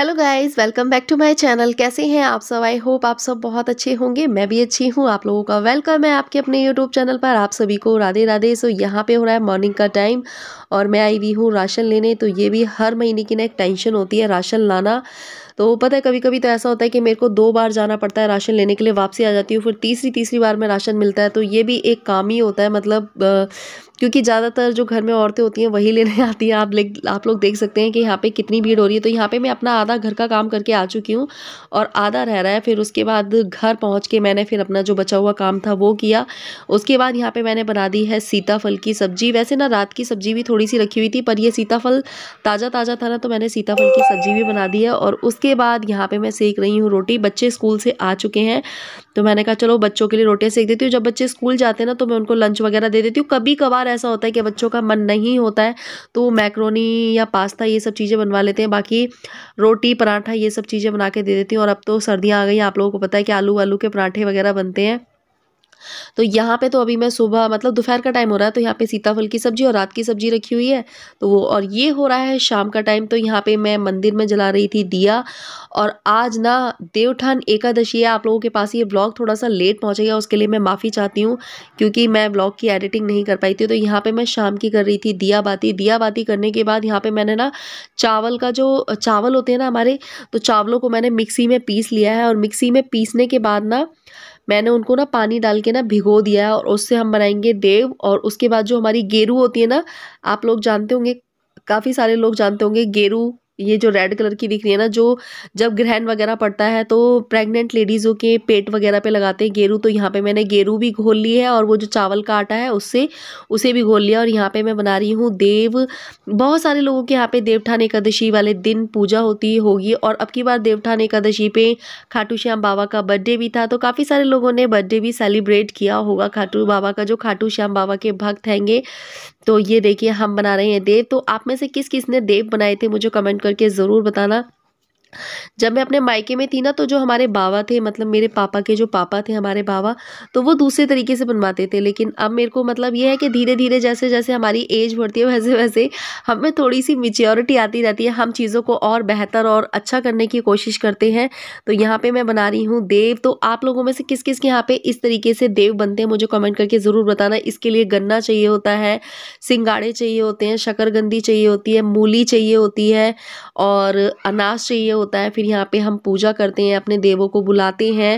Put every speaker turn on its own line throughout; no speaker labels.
hello guys welcome back to my channel कैसे हैं आप सब आई होप आप सब बहुत अच्छे होंगे मैं भी अच्छी हूँ आप लोगों का वेलकम है आपके अपने यूट्यूब चैनल पर आप सभी को राधे राधे सो यहाँ पे हो रहा है मॉर्निंग का टाइम और मैं आई हुई हूँ राशन लेने तो ये भी हर महीने की ना एक टेंशन होती है राशन लाना तो पता है कभी कभी तो ऐसा होता है कि मेरे को दो बार जाना पड़ता है राशन लेने के लिए वापसी आ जाती हूँ फिर तीसरी तीसरी बार में राशन मिलता है तो ये भी एक काम ही होता है मतलब क्योंकि ज़्यादातर जो घर में औरतें होती हैं वही लेने आती हैं आप ले आप लोग देख सकते हैं कि यहाँ पे कितनी भीड़ हो रही है तो यहाँ पे मैं अपना आधा घर का काम करके आ चुकी हूँ और आधा रह रहा है फिर उसके बाद घर पहुँच के मैंने फिर अपना जो बचा हुआ काम था वो किया उसके बाद यहाँ पर मैंने बना दी है सीताफल की सब्ज़ी वैसे ना रात की सब्ज़ी भी थोड़ी सी रखी हुई थी पर यह सीताफल ताज़ा ताज़ा था ना तो मैंने सीताफल की सब्ज़ी भी बना दी है और उसके बाद यहाँ पर मैं सेक रही हूँ रोटी बच्चे स्कूल से आ चुके हैं तो मैंने कहा चलो बच्चों के लिए रोटियाँ सेक देती हूँ जब बच्चे स्कूल जाते हैं ना तो मैं उनको लंच वगैरह दे देती हूँ कभी कभार ऐसा होता है कि बच्चों का मन नहीं होता है तो वो मैक्रोनी या पास्ता ये सब चीज़ें बनवा लेते हैं बाकी रोटी पराठा ये सब चीज़ें बना के दे देती हूँ और अब तो सर्दियाँ आ गई आप लोगों को पता है कि आलू वालू के पराठे वगैरह बनते हैं तो यहाँ पे तो अभी मैं सुबह मतलब दोपहर का टाइम हो रहा है तो यहाँ पे सीताफल की सब्जी और रात की सब्जी रखी हुई है तो वो और ये हो रहा है शाम का टाइम तो यहाँ पे मैं मंदिर में जला रही थी दिया और आज ना देवठान एकादशी है आप लोगों के पास ये ब्लॉग थोड़ा सा लेट पहुँचेगा उसके लिए मैं माफ़ी चाहती हूँ क्योंकि मैं ब्लॉग की एडिटिंग नहीं कर पाई थी तो यहाँ पर मैं शाम की कर रही थी दिया बाती दिया बाती करने के बाद यहाँ पर मैंने ना चावल का जो चावल होते हैं ना हमारे तो चावलों को मैंने मिक्सी में पीस लिया है और मिक्सी में पीसने के बाद ना मैंने उनको ना पानी डाल के ना भिगो दिया है और उससे हम बनाएंगे देव और उसके बाद जो हमारी गेरू होती है ना आप लोग जानते होंगे काफ़ी सारे लोग जानते होंगे गेरू ये जो रेड कलर की दिख रही है ना जो जब ग्रहण वगैरह पड़ता है तो प्रेग्नेंट लेडीज़ों के पेट वगैरह पे लगाते हैं गेरू तो यहाँ पे मैंने गेरू भी घोल ली है और वो जो चावल का आटा है उससे उसे भी घोल लिया और यहाँ पे मैं बना रही हूँ देव बहुत सारे लोगों के यहाँ पे देवठान एकादशी वाले दिन पूजा होती होगी और अब की बार देवठान एकादशी पे खाटू श्याम बाबा का बर्थडे भी था तो काफ़ी सारे लोगों ने बर्थडे भी सेलिब्रेट किया होगा खाटू बाबा का जो खाटू श्याम बाबा के भक्त हैंगे तो ये देखिए हम बना रहे हैं देव तो आप में से किस किस ने देव बनाए थे मुझे कमेंट कर करके ज़रूर बताना जब मैं अपने मायके में थी ना तो जो हमारे बाबा थे मतलब मेरे पापा के जो पापा थे हमारे बाबा तो वो दूसरे तरीके से बनवाते थे लेकिन अब मेरे को मतलब ये है कि धीरे धीरे जैसे जैसे हमारी एज बढ़ती है वैसे वैसे हमें थोड़ी सी मिच्योरिटी आती रहती है हम चीज़ों को और बेहतर और अच्छा करने की कोशिश करते हैं तो यहाँ पर मैं बना रही हूँ देव तो आप लोगों में से किस किस के यहाँ पर इस तरीके से देव बनते हैं मुझे कमेंट करके ज़रूर बताना इसके लिए गन्ना चाहिए होता है सिंगाड़े चाहिए होते हैं शकरगंदी चाहिए होती है मूली चाहिए होती है और अनाज चाहिए होता है फिर यहाँ पे हम पूजा करते हैं अपने देवों को बुलाते हैं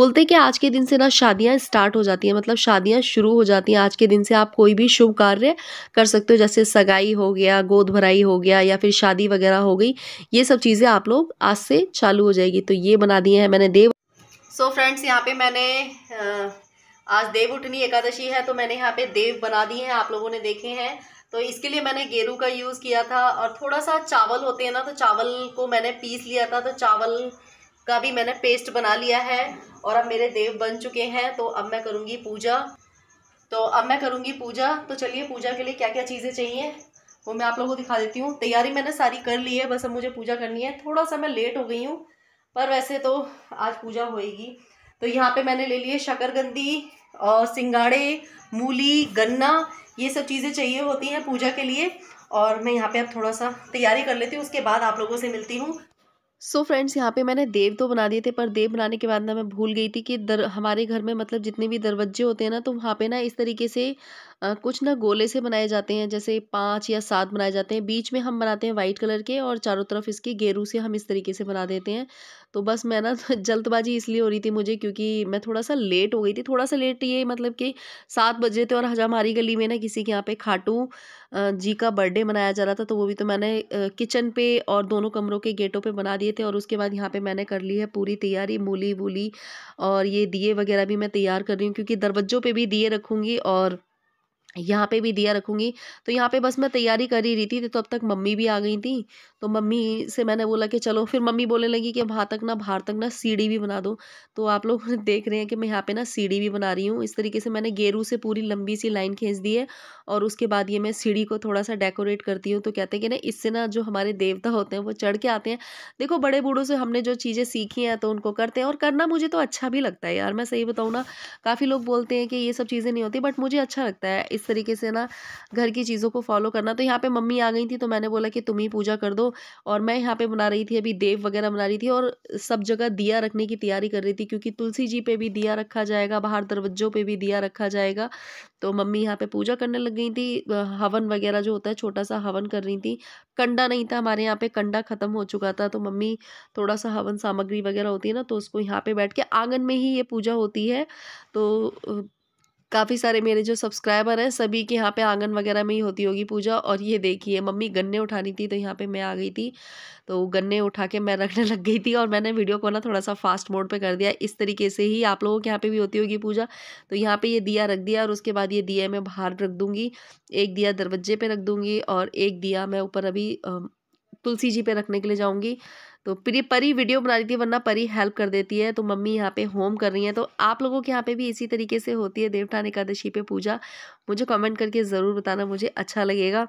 बोलते हैं कि आज के दिन से ना शादियाँ स्टार्ट हो जाती हैं मतलब शादियाँ शुरू हो जाती हैं आज के दिन से आप कोई भी शुभ कार्य कर सकते हो जैसे सगाई हो गया गोद भराई हो गया या फिर शादी वगैरह हो गई ये सब चीज़ें आप लोग आज से चालू हो जाएगी तो ये बना दिए हैं मैंने देव सो फ्रेंड्स यहाँ पर मैंने आज देव उठनी एकादशी है तो मैंने यहाँ पे देव बना दिए हैं आप लोगों ने देखे हैं तो इसके लिए मैंने गेरू का यूज़ किया था और थोड़ा सा चावल होते हैं ना तो चावल को मैंने पीस लिया था तो चावल का भी मैंने पेस्ट बना लिया है और अब मेरे देव बन चुके हैं तो अब मैं करूँगी पूजा तो अब मैं करूँगी पूजा तो चलिए पूजा के लिए क्या क्या चीज़ें चाहिए वो मैं आप लोगों को दिखा देती हूँ तैयारी मैंने सारी कर ली है बस अब मुझे पूजा करनी है थोड़ा सा मैं लेट हो गई हूँ पर वैसे तो आज पूजा होएगी तो यहाँ पे मैंने ले लिए शकरगंदी और सिंगाड़े मूली गन्ना ये सब चीज़ें चाहिए होती हैं पूजा के लिए और मैं यहाँ पे अब थोड़ा सा तैयारी कर लेती हूँ उसके बाद आप लोगों से मिलती हूँ सो फ्रेंड्स यहाँ पे मैंने देव तो बना दिए थे पर देव बनाने के बाद ना मैं भूल गई थी कि दर हमारे घर में मतलब जितने भी दरवाजे होते हैं ना तो वहाँ पे ना इस तरीके से आ, कुछ ना गोले से बनाए जाते हैं जैसे पाँच या सात बनाए जाते हैं बीच में हम बनाते हैं वाइट कलर के और चारों तरफ इसके गेरू से हम इस तरीके से बना देते हैं तो बस मैं ना जल्दबाजी इसलिए हो रही थी मुझे क्योंकि मैं थोड़ा सा लेट हो गई थी थोड़ा सा लेट ये मतलब कि सात बजे थे और हजामारी गली में ना किसी के यहाँ पे खाटू जी का बर्थडे मनाया जा रहा था तो वो भी तो मैंने किचन पे और दोनों कमरों के गेटों पे बना दिए थे और उसके बाद यहाँ पे मैंने कर ली है पूरी तैयारी मूली वूली और ये दिए वगैरह भी मैं तैयार कर रही हूँ क्योंकि दरवाजों पे भी दिए रखूँगी और यहाँ पे भी दिया रखूँगी तो यहाँ पे बस मैं तैयारी कर ही रही थी तो अब तक मम्मी भी आ गई थी तो मम्मी से मैंने बोला कि चलो फिर मम्मी बोलने लगी कि वहाँ तक ना बाहर तक ना सीढ़ी भी बना दो तो आप लोग देख रहे हैं कि मैं यहाँ पे ना सीढ़ी भी बना रही हूँ इस तरीके से मैंने गेरू से पूरी लंबी सी लाइन खींच दी है और उसके बाद ये मैं सीढ़ी को थोड़ा सा डेकोरेट करती हूँ तो कहते हैं कि ना इससे ना जो हमारे देवता होते हैं वो चढ़ के आते हैं देखो बड़े बूढ़ों से हमने जो चीज़ें सीखी हैं तो उनको करते हैं और करना मुझे तो अच्छा भी लगता है यार मैं सही बताऊँ ना काफ़ी लोग बोलते हैं कि ये सब चीज़ें नहीं होती बट मुझे अच्छा लगता है इस तरीके से ना घर की चीज़ों को फॉलो करना तो यहाँ पर मम्मी आ गई थी तो मैंने बोला कि तुम ही पूजा कर दो और मैं यहाँ पे बना रही थी अभी देव वगैरह बना रही थी और सब जगह दिया रखने की तैयारी कर रही थी क्योंकि तुलसी जी पे भी दिया रखा जाएगा बाहर दरवाजों पे भी दिया रखा जाएगा तो मम्मी यहाँ पे पूजा करने लग गई थी हवन वगैरह जो होता है छोटा सा हवन कर रही थी कंडा नहीं था हमारे यहाँ पे कंडा ख़त्म हो चुका था तो मम्मी थोड़ा सा हवन सामग्री वगैरह होती है ना तो उसको यहाँ पे बैठ के आंगन में ही ये पूजा होती है तो काफ़ी सारे मेरे जो सब्सक्राइबर हैं सभी के यहाँ पे आंगन वगैरह में ही होती होगी पूजा और ये देखिए मम्मी गन्ने उठानी थी तो यहाँ पे मैं आ गई थी तो गन्ने उठा के मैं रखने लग गई थी और मैंने वीडियो को ना थोड़ा सा फास्ट मोड पे कर दिया इस तरीके से ही आप लोगों के यहाँ पे भी होती होगी पूजा तो यहाँ पे ये दिया रख दिया और उसके बाद ये दिया मैं बाहर रख दूँगी एक दिया दरवाजे पर रख दूँगी और एक दिया मैं ऊपर अभी तुलसी जी पे रखने के लिए जाऊंगी तो परी परी वीडियो बना रही थी वरना परी हेल्प कर देती है तो मम्मी यहाँ पे होम कर रही है तो आप लोगों के यहाँ पे भी इसी तरीके से होती है देवठान एकादशी पे पूजा मुझे कमेंट करके ज़रूर बताना मुझे अच्छा लगेगा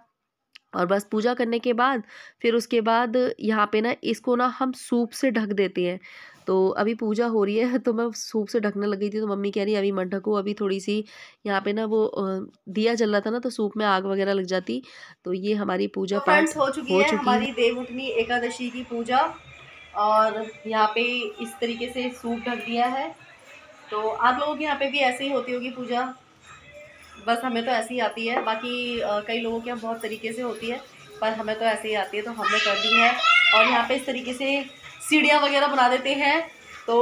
और बस पूजा करने के बाद फिर उसके बाद यहाँ पे ना इसको ना हम सूप से ढक देते हैं तो अभी पूजा हो रही है तो मैं सूप से ढकने लगी थी तो मम्मी कह रही अभी मत ढकूँ अभी थोड़ी सी यहाँ पे ना वो दिया जल रहा था ना तो सूप में आग वगैरह लग जाती तो ये हमारी पूजा तो पाठ हो चुकी हो है चुकी हमारी देवउठनी एकादशी की पूजा और यहाँ पे इस तरीके से सूप ढक दिया है तो आप लोगों के यहाँ पे भी ऐसे ही होती होगी पूजा बस हमें तो ऐसी ही आती है बाकी कई लोगों के यहाँ बहुत तरीके से होती है पर हमें तो ऐसे ही आती है तो हमने कर दी है और यहाँ पे इस तरीके से सीढ़ियाँ वगैरह बना देते हैं तो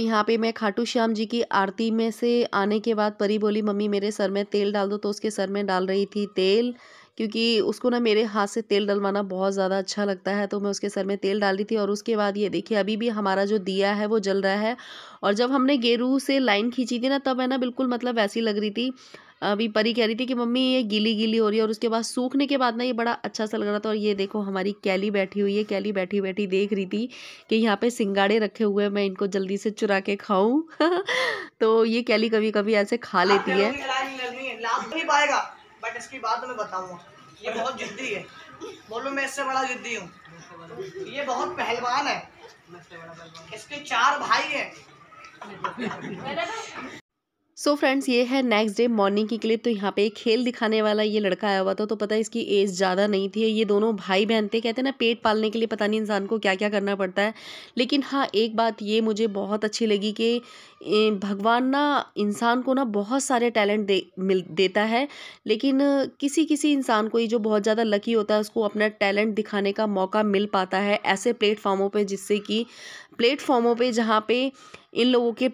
यहाँ पे मैं खाटू श्याम जी की आरती में से आने के बाद परी बोली मम्मी मेरे सर में तेल डाल दो तो उसके सर में डाल रही थी तेल क्योंकि उसको ना मेरे हाथ से तेल डलवाना बहुत ज़्यादा अच्छा लगता है तो मैं उसके सर में तेल डाल रही थी और उसके बाद ये देखिए अभी भी हमारा जो दिया है वो जल रहा है और जब हमने गेरू से लाइन खींची थी ना तब है ना बिल्कुल मतलब वैसी लग रही थी अभी परी कह रही थी कि मम्मी ये गीली गीली हो रही है और उसके बाद सूखने के बाद ना ये बड़ा अच्छा सा लग रहा था और ये देखो हमारी कैली बैठी हुई है कैली बैठी बैठी देख रही थी कि यहाँ पे सिंगाड़े रखे हुए हैं मैं इनको जल्दी से चुरा के खाऊं तो ये कैली कभी कभी ऐसे खा लेती है तो ये बहुत बोलो मैं इससे बड़ा जिद्दी हूँ ये बहुत पहलवान है इसके चार भाई सो so फ्रेंड्स ये है नेक्स्ट डे मॉर्निंग की क्लिप तो यहाँ पे एक खेल दिखाने वाला ये लड़का आया हुआ था तो पता है इसकी एज ज़्यादा नहीं थी ये दोनों भाई बहन थे कहते हैं ना पेट पालने के लिए पता नहीं इंसान को क्या क्या करना पड़ता है लेकिन हाँ एक बात ये मुझे बहुत अच्छी लगी कि भगवान ना इंसान को ना बहुत सारे टैलेंट दे मिल देता है लेकिन किसी किसी इंसान को ही जो बहुत ज़्यादा लकी होता है उसको अपना टैलेंट दिखाने का मौका मिल पाता है ऐसे प्लेटफॉर्मों पर जिससे कि प्लेटफॉर्मों पर जहाँ पर इन लोगों के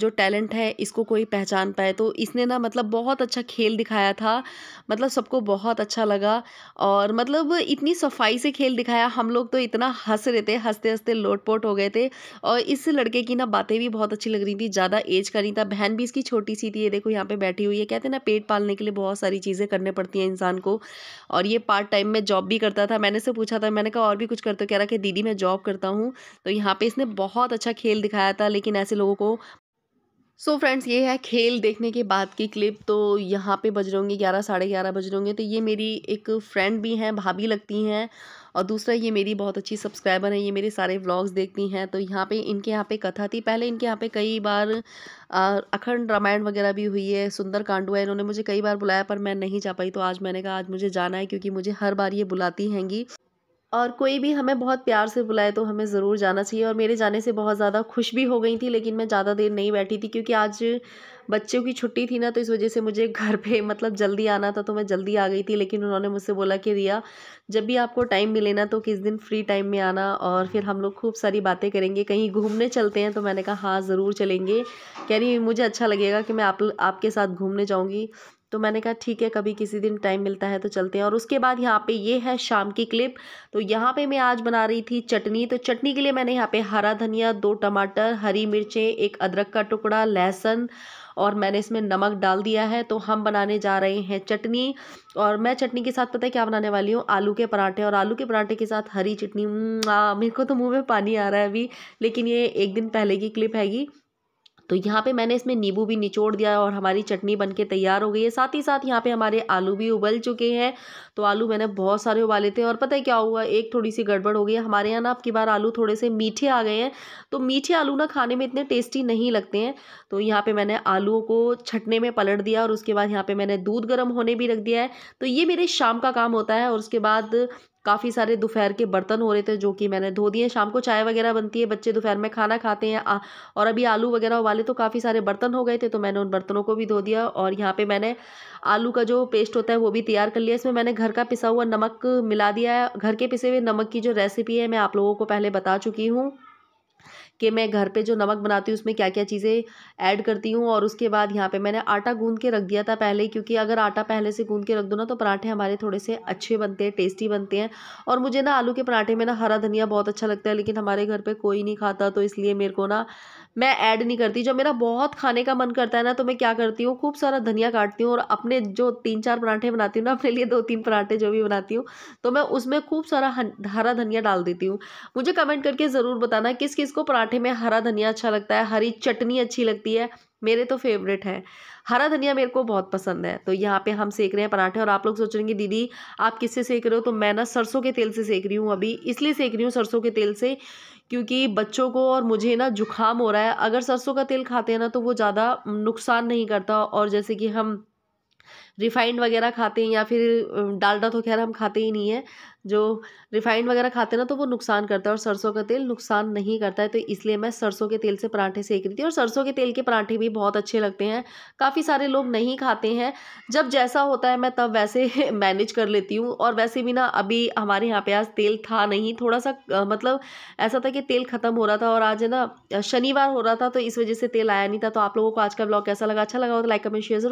जो टैलेंट है इसको कोई पहचान पाए तो इसने ना मतलब बहुत अच्छा खेल दिखाया था मतलब सबको बहुत अच्छा लगा और मतलब इतनी सफाई से खेल दिखाया हम लोग तो इतना हंस रहे थे हंसते हंसते लोटपोट हो गए थे और इस लड़के की ना बातें भी बहुत अच्छी लग रही थी ज़्यादा एज का नहीं था बहन भी इसकी छोटी सी थी ये देखो यहाँ पर बैठी हुई है कहते हैं ना पेट पालने के लिए बहुत सारी चीज़ें करने पड़ती हैं इंसान को और ये पार्ट टाइम में जॉब भी करता था मैंने से पूछा था मैंने कहा और भी कुछ करते कह रहा कि दीदी मैं जॉब करता हूँ तो यहाँ पर इसने बहुत अच्छा खेल दिखाया था लेकिन लेकिन ऐसे लोगों को सो so फ्रेंड्स ये है खेल देखने के बाद की क्लिप तो यहाँ पे बज रहे होंगे ग्यारह साढ़े ग्यारह बज रहे होंगे तो ये मेरी एक फ्रेंड भी हैं भाभी लगती हैं और दूसरा ये मेरी बहुत अच्छी सब्सक्राइबर है ये मेरे सारे व्लॉग्स देखती हैं तो यहाँ पे इनके यहाँ पे कथा थी पहले इनके यहाँ पे कई बार अखंड रामायण वगैरह भी हुई है सुंदर कांड हुआ है इन्होंने मुझे कई बार बुलाया पर मैं नहीं जा पाई तो आज मैंने कहा आज मुझे जाना है क्योंकि मुझे हर बार ये बुलाती हैंगी और कोई भी हमें बहुत प्यार से बुलाए तो हमें ज़रूर जाना चाहिए और मेरे जाने से बहुत ज़्यादा खुश भी हो गई थी लेकिन मैं ज़्यादा देर नहीं बैठी थी क्योंकि आज बच्चों की छुट्टी थी ना तो इस वजह से मुझे घर पे मतलब जल्दी आना था तो मैं जल्दी आ गई थी लेकिन उन्होंने मुझसे बोला कि रिया जब भी आपको टाइम मिले ना तो किस दिन फ्री टाइम में आना और फिर हम लोग खूब सारी बातें करेंगे कहीं घूमने चलते हैं तो मैंने कहा हाँ ज़रूर चलेंगे कह रही मुझे अच्छा लगेगा कि मैं आप आपके साथ घूमने जाऊँगी तो मैंने कहा ठीक है कभी किसी दिन टाइम मिलता है तो चलते हैं और उसके बाद यहाँ पे ये है शाम की क्लिप तो यहाँ पे मैं आज बना रही थी चटनी तो चटनी के लिए मैंने यहाँ पे हरा धनिया दो टमाटर हरी मिर्चें एक अदरक का टुकड़ा लहसुन और मैंने इसमें नमक डाल दिया है तो हम बनाने जा रहे हैं चटनी और मैं चटनी के साथ पता है क्या बनाने वाली हूँ आलू के पराठे और आलू के पराठे के साथ हरी चटनी मेरे को तो मुँह में पानी आ रहा है अभी लेकिन ये एक दिन पहले की क्लिप हैगी तो यहाँ पे मैंने इसमें नींबू भी निचोड़ दिया और हमारी चटनी बन के तैयार हो गई है साथ ही साथ यहाँ पे हमारे आलू भी उबल चुके हैं तो आलू मैंने बहुत सारे उबाले थे और पता है क्या हुआ एक थोड़ी सी गड़बड़ हो गई हमारे यहाँ ना आपकी बार आलू थोड़े से मीठे आ गए हैं तो मीठे आलू ना खाने में इतने टेस्टी नहीं लगते हैं तो यहाँ पर मैंने आलूओं को छटने में पलट दिया और उसके बाद यहाँ पर मैंने दूध गर्म होने भी रख दिया है तो ये मेरे शाम का काम होता है और उसके बाद काफ़ी सारे दोपहर के बर्तन हो रहे थे जो कि मैंने धो दिए शाम को चाय वगैरह बनती है बच्चे दोपहर में खाना खाते हैं और अभी आलू वगैरह उबाले तो काफ़ी सारे बर्तन हो गए थे तो मैंने उन बर्तनों को भी धो दिया और यहाँ पर मैंने आलू का जो पेस्ट होता है वो भी तैयार कर लिया इसमें मैंने घर का पिसा हुआ नमक मिला दिया है घर के पिसे हुए नमक की जो रेसिपी है मैं आप लोगों को पहले बता चुकी हूँ कि मैं घर पे जो नमक बनाती हूँ उसमें क्या क्या चीज़ें ऐड करती हूँ और उसके बाद यहाँ पे मैंने आटा गूंद के रख दिया था पहले क्योंकि अगर आटा पहले से गूंद के रख दो ना तो पराठे हमारे थोड़े से अच्छे बनते हैं टेस्टी बनते हैं और मुझे ना आलू के पराठे में ना हरा धनिया बहुत अच्छा लगता है लेकिन हमारे घर पर कोई नहीं खाता तो इसलिए मेरे को ना मैं ऐड नहीं करती जब मेरा बहुत खाने का मन करता है ना तो मैं क्या करती हूँ खूब सारा धनिया काटती हूँ और अपने जो तीन चार पराठे बनाती हूँ ना अपने लिए दो तीन पराठे जो भी बनाती हूँ तो मैं उसमें खूब सारा हरा धनिया डाल देती हूँ मुझे कमेंट करके ज़रूर बताना किस किस को पराठे पराठे में हरा धनिया अच्छा लगता है हरी चटनी अच्छी लगती है मेरे तो फेवरेट है हरा धनिया मेरे को बहुत पसंद है तो यहाँ पे हम सेक रहे हैं पराठे और आप लोग सोच रहे हैं कि दीदी आप किससे सेक रहे हो तो मैं ना सरसों के तेल से सेक रही हूँ अभी इसलिए सेक रही हूँ सरसों के तेल से क्योंकि बच्चों को और मुझे ना जुखाम हो रहा है अगर सरसों का तेल खाते हैं ना तो वो ज़्यादा नुकसान नहीं करता और जैसे कि हम रिफाइंड वगैरह खाते हैं या फिर डालडा तो खैर हम खाते ही नहीं है जो रिफाइंड वगैरह खाते हैं ना तो वो नुकसान करता है और सरसों का तेल नुकसान नहीं करता है तो इसलिए मैं सरसों के तेल से पराठे सेक रही थी और सरसों के तेल के पराठे भी बहुत अच्छे लगते हैं काफ़ी सारे लोग नहीं खाते हैं जब जैसा होता है मैं तब वैसे मैनेज कर लेती हूँ और वैसे भी ना अभी हमारे यहाँ पे आज तेल था नहीं थोड़ा सा मतलब ऐसा था कि तेल ख़त्म हो रहा था और आज है ना शनिवार हो रहा था तो इस वजह से तेल आया नहीं था तो आप लोगों को आज का ब्लॉग कैसा लगा अच्छा लगा हो तो लाइक कमेंट शेयर